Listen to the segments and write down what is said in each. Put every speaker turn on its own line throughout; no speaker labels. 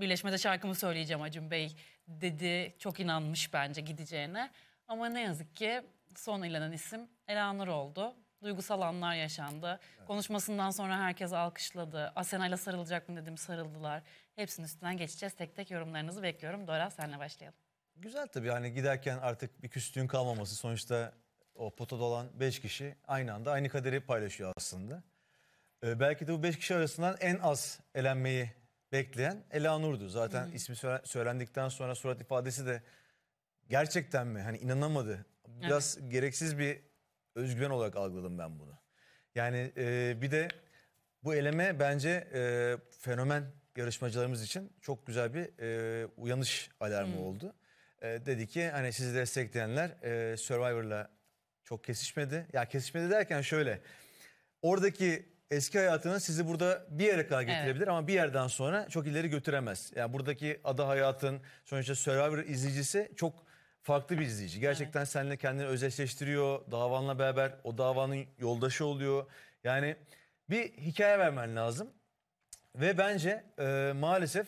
birleşmede şarkımı söyleyeceğim Acun Bey dedi. Çok inanmış bence gideceğine. Ama ne yazık ki son ilanan isim Elanur oldu. Duygusal anlar yaşandı. Evet. Konuşmasından sonra herkes alkışladı. Asena ile sarılacak mı dedim sarıldılar. Hepsinin üstünden geçeceğiz. Tek tek yorumlarınızı bekliyorum. Dora senle başlayalım.
Güzel tabii hani giderken artık bir küslüğün kalmaması. Sonuçta o potada olan 5 kişi aynı anda aynı kaderi paylaşıyor aslında. Ee, belki de bu 5 kişi arasından en az elenmeyi bekleyen Ela Nur'du. Zaten Hı. ismi söylendikten sonra surat ifadesi de gerçekten mi? Hani inanamadı. Biraz evet. gereksiz bir özgüven olarak algıladım ben bunu. Yani e, bir de bu eleme bence e, fenomen yarışmacılarımız için çok güzel bir e, uyanış alarmı hmm. oldu. E, dedi ki hani sizi destekleyenler e, Survivor'la çok kesişmedi. Ya kesişmedi derken şöyle. Oradaki eski hayatının sizi burada bir yere kadar getirebilir ama bir yerden sonra çok ileri götüremez. Yani buradaki ada hayatın sonuçta Survivor izleyicisi çok farklı bir izleyici. Gerçekten seninle kendini özdeşleştiriyor. Davanla beraber o davanın yoldaşı oluyor. Yani bir hikaye vermen lazım. Ve bence e, maalesef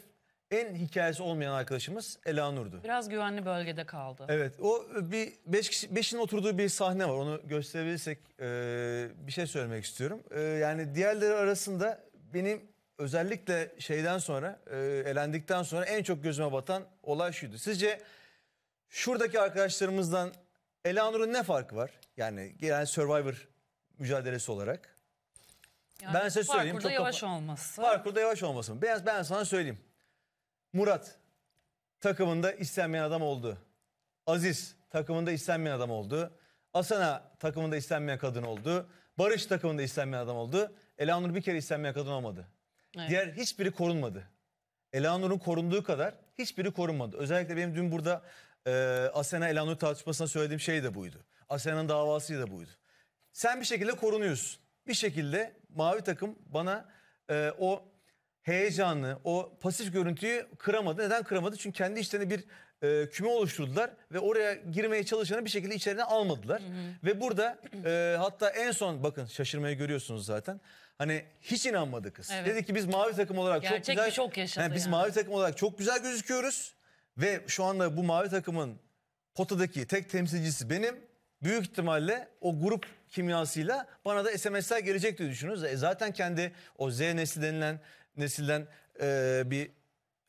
en hikayesi olmayan arkadaşımız Ela Nur'du.
Biraz güvenli bölgede kaldı. Evet o e, bir
beş kişi, beşin oturduğu bir sahne var onu gösterebilirsek e, bir şey söylemek istiyorum. E, yani diğerleri arasında benim özellikle şeyden sonra e, elendikten sonra en çok gözüme batan olay şuydu. Sizce şuradaki arkadaşlarımızdan Ela Nur'un ne farkı var? Yani genel Survivor mücadelesi olarak.
Yani ben size söyleyeyim. Parkurda çok yavaş kafa...
olması. Parkurda yavaş olması. Ben, ben sana söyleyeyim. Murat takımında istenmeyen adam oldu. Aziz takımında istenmeyen adam oldu. Asana takımında istenmeyen kadın oldu. Barış takımında istenmeyen adam oldu. Elanur bir kere istenmeyen kadın olmadı. Evet. Diğer hiçbiri korunmadı. Elanur'un korunduğu kadar hiçbiri korunmadı. Özellikle benim dün burada e, Asena Elanur tartışmasına söylediğim şey de buydu. Asena'nın davası da buydu. Sen bir şekilde korunuyorsun. Bir şekilde mavi takım bana e, o heyecanı, o pasif görüntüyü kıramadı. Neden kıramadı? Çünkü kendi içlerinde bir e, küme oluşturdular ve oraya girmeye çalışanı bir şekilde içlerine almadılar. Hı hı. Ve burada e, hatta en son bakın şaşırmayı görüyorsunuz zaten. Hani hiç inanmadı kız. Evet. Dedi ki biz mavi takım olarak Gerçek çok güzel bir şok yaşadı. Yani biz yani. mavi takım olarak çok güzel gözüküyoruz ve şu anda bu mavi takımın potadaki tek temsilcisi benim. Büyük ihtimalle o grup kimyasıyla bana da SMS'ler gelecek diye düşünüyoruz. E zaten kendi o Z nesli denilen nesilden e, bir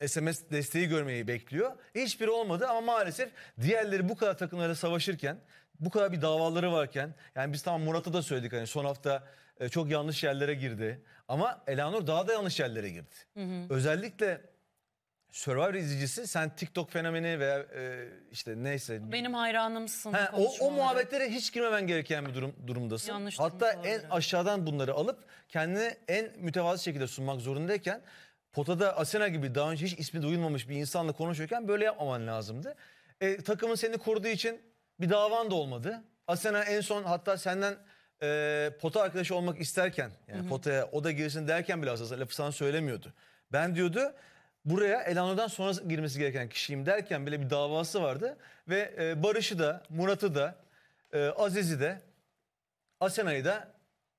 SMS desteği görmeyi bekliyor. Hiçbiri olmadı ama maalesef diğerleri bu kadar takımlarla savaşırken, bu kadar bir davaları varken yani biz tamam Murat'a da söyledik hani son hafta e, çok yanlış yerlere girdi ama Elanur daha da yanlış yerlere girdi. Hı hı. Özellikle Survivor izleyicisi sen TikTok fenomeni veya e, işte neyse.
Benim hayranımsın. He, o, o muhabbetlere
hiç girmemen gereken bir durum durumdasın. Yanlış Hatta en olabilirim. aşağıdan bunları alıp kendini en mütevazı şekilde sunmak zorundayken potada Asena gibi daha önce hiç ismi duyulmamış bir insanla konuşuyorken böyle yapmaman lazımdı. E, takımın seni koruduğu için bir davan da olmadı. Asena en son hatta senden e, pota arkadaşı olmak isterken yani potaya o da girsin derken bile aslında lafı sana söylemiyordu. Ben diyordu buraya Elano'dan sonra girmesi gereken kişiyim derken bile bir davası vardı. Ve e, Barış'ı da, Murat'ı da, e, Aziz'i de, Asena'yı da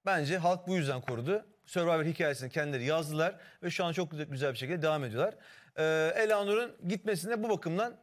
bence halk bu yüzden korudu. Survivor hikayesini kendileri yazdılar ve şu an çok güzel bir şekilde devam ediyorlar. E, Elanur'un gitmesine bu bakımdan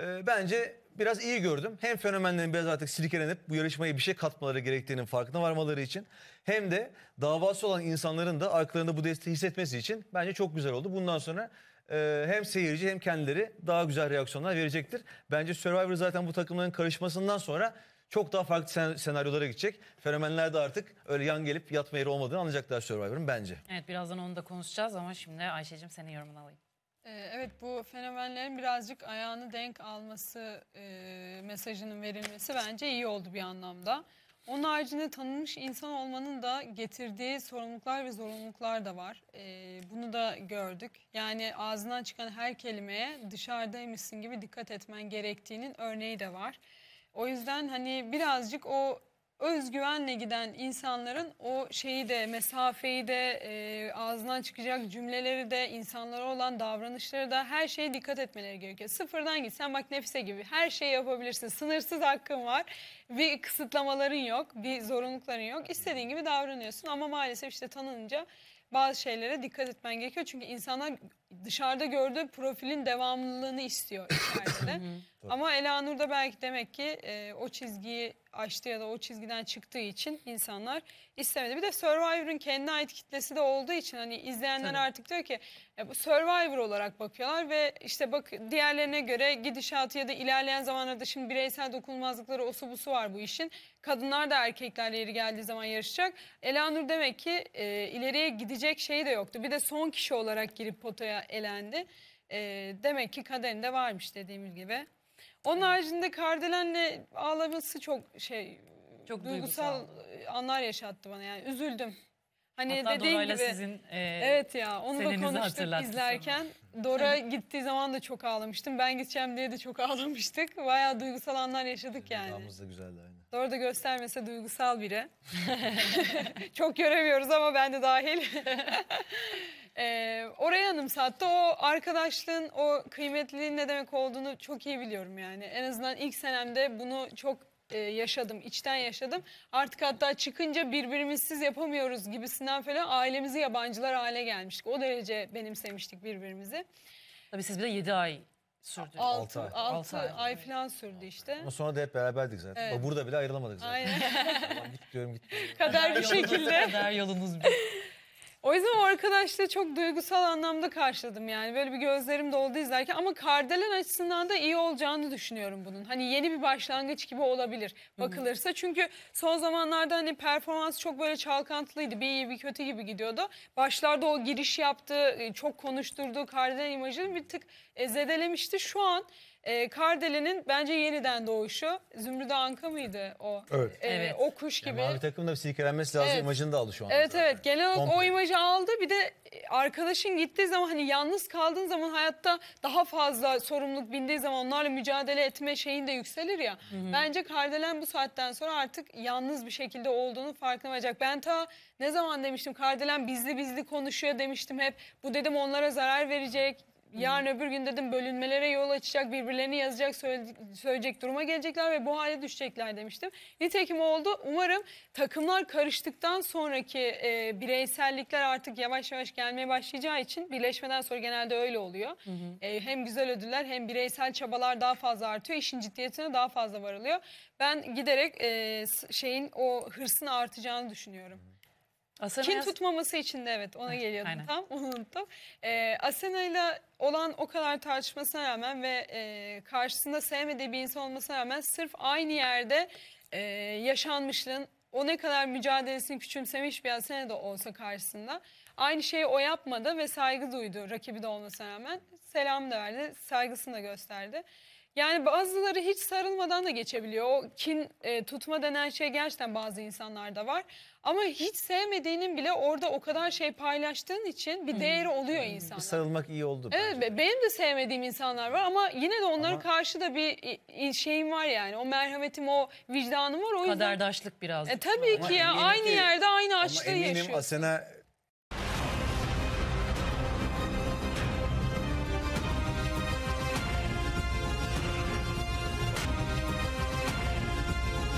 e, bence biraz iyi gördüm. Hem fenomenlerin biraz artık silkelenip bu yarışmaya bir şey katmaları gerektiğinin farkına varmaları için hem de davası olan insanların da arkalarında bu desteği hissetmesi için bence çok güzel oldu. Bundan sonra e, hem seyirci hem kendileri daha güzel reaksiyonlar verecektir. Bence Survivor zaten bu takımların karışmasından sonra çok daha farklı sen- senaryolara gidecek. Fenomenler de artık öyle yan gelip yatma yeri olmadığını anlayacaklar Survivor'ın bence.
Evet birazdan onu da konuşacağız ama şimdi Ayşe'cim senin yorumunu alayım. Ee, evet bu fenomenlerin birazcık ayağını denk alması e, mesajının verilmesi bence iyi oldu bir anlamda. Onun haricinde tanınmış insan olmanın da getirdiği sorumluluklar ve zorunluluklar da var. Ee, bunu da gördük. Yani ağzından çıkan her kelimeye dışarıdaymışsın gibi dikkat etmen gerektiğinin örneği de var. O yüzden hani birazcık o özgüvenle giden insanların o şeyi de mesafeyi de e, ağzından çıkacak cümleleri de insanlara olan davranışları da her şeye dikkat etmeleri gerekiyor. Sıfırdan git sen bak nefse gibi her şeyi yapabilirsin. Sınırsız hakkın var. Bir kısıtlamaların yok. Bir zorunlulukların yok. istediğin gibi davranıyorsun ama maalesef işte tanınınca bazı şeylere dikkat etmen gerekiyor. Çünkü insanlar dışarıda gördüğü profilin devamlılığını istiyor içeride. Ama Elanur da belki demek ki e, o çizgiyi açtı ya da o çizgiden çıktığı için insanlar istemedi. Bir de Survivor'ın kendine ait kitlesi de olduğu için hani izleyenler Tabii. artık diyor ki e, bu Survivor olarak bakıyorlar ve işte bak diğerlerine göre gidişatı ya da ilerleyen zamanlarda şimdi bireysel dokunulmazlıkları osu busu var bu işin. Kadınlar da erkeklerle yeri geldiği zaman yarışacak. Elanur demek ki e, ileriye gidecek şeyi de yoktu. Bir de son kişi olarak girip potaya elendi. E, demek ki kaderinde varmış dediğim gibi. Onun haricinde Kardelen'le ağlaması çok şey çok duygusal, duygusal anlar yaşattı bana. Yani üzüldüm. Hani Hatta dediğin Dora'yla gibi, sizin e, evet ya onu da konuştuk izlerken. Dora gittiği zaman da çok ağlamıştım. Ben gideceğim diye de çok ağlamıştık. Bayağı duygusal anlar yaşadık yani. Anımız da güzeldi aynı. Dora da göstermese duygusal biri. çok göremiyoruz ama ben de dahil. Ee, oraya anımsattı. O arkadaşlığın o kıymetliliğin ne demek olduğunu çok iyi biliyorum yani. En azından ilk senemde bunu çok e, yaşadım, içten yaşadım. Artık hatta çıkınca birbirimizsiz yapamıyoruz gibisinden falan ailemizi yabancılar hale gelmiştik. O derece benimsemiştik birbirimizi. Tabii siz bir de 7 ay sürdü. 6 ay. 6 ay, falan sürdü işte. Ama
sonra da hep beraberdik zaten. Evet. Burada bile ayrılamadık
zaten. Aynen. git diyorum git. Kader bir şekilde. Kader yolunuz bir. O yüzden o arkadaşla çok duygusal anlamda karşıladım yani. Böyle bir gözlerim doldu izlerken ama Kardelen açısından da iyi olacağını düşünüyorum bunun. Hani yeni bir başlangıç gibi olabilir bakılırsa. Çünkü son zamanlarda hani performans çok böyle çalkantılıydı. Bir iyi bir kötü gibi gidiyordu. Başlarda o giriş yaptığı, e, çok konuşturduğu Kardelen imajını bir tık e, zedelemişti. Şu an e, ee, Kardele'nin bence yeniden doğuşu. Zümrüt Anka mıydı o? Evet. E, Evet. O kuş gibi. Mavi
takım da bir silkelenmesi lazım. Evet. İmajını da aldı şu anda.
Evet zaten. evet genel olarak o imajı aldı bir de e, arkadaşın gittiği zaman hani yalnız kaldığın zaman hayatta daha fazla sorumluluk bindiği zaman onlarla mücadele etme şeyin de yükselir ya. Bence Kardelen bu saatten sonra artık yalnız bir şekilde olduğunu farkına varacak. Ben ta ne zaman demiştim Kardelen bizli bizli konuşuyor demiştim hep bu dedim onlara zarar verecek yarın öbür gün dedim bölünmelere yol açacak, birbirlerini yazacak, söyleyecek duruma gelecekler ve bu hale düşecekler demiştim. Nitekim oldu. Umarım takımlar karıştıktan sonraki e, bireysellikler artık yavaş yavaş gelmeye başlayacağı için birleşmeden sonra genelde öyle oluyor. E, hem güzel ödüller hem bireysel çabalar daha fazla artıyor. İşin ciddiyetine daha fazla varılıyor. Ben giderek e, şeyin o hırsın artacağını düşünüyorum. Asena Kin yaz... tutmaması için de evet ona geliyordum Aynen. tam unuttum. Ee, Asena ile olan o kadar tartışmasına rağmen ve e, karşısında sevmediği bir insan olmasına rağmen sırf aynı yerde e, yaşanmışlığın o ne kadar mücadelesini küçümsemiş bir Asena da olsa karşısında aynı şeyi o yapmadı ve saygı duydu rakibi de olmasına rağmen. Selam da verdi, saygısını da gösterdi. Yani bazıları hiç sarılmadan da geçebiliyor. O kin e, tutma denen şey gerçekten bazı insanlarda var. Ama hiç sevmediğinin bile orada o kadar şey paylaştığın için bir değeri oluyor insanlar.
Sarılmak iyi oldu.
Evet bence. be- benim de sevmediğim insanlar var ama yine de onlara Ama- karşı da bir şeyim var yani. O merhametim, o vicdanım var. O yüzden Kaderdaşlık biraz. E tabii Ama ki ya aynı ki- yerde aynı Ama eminim yaşıyor.
Asena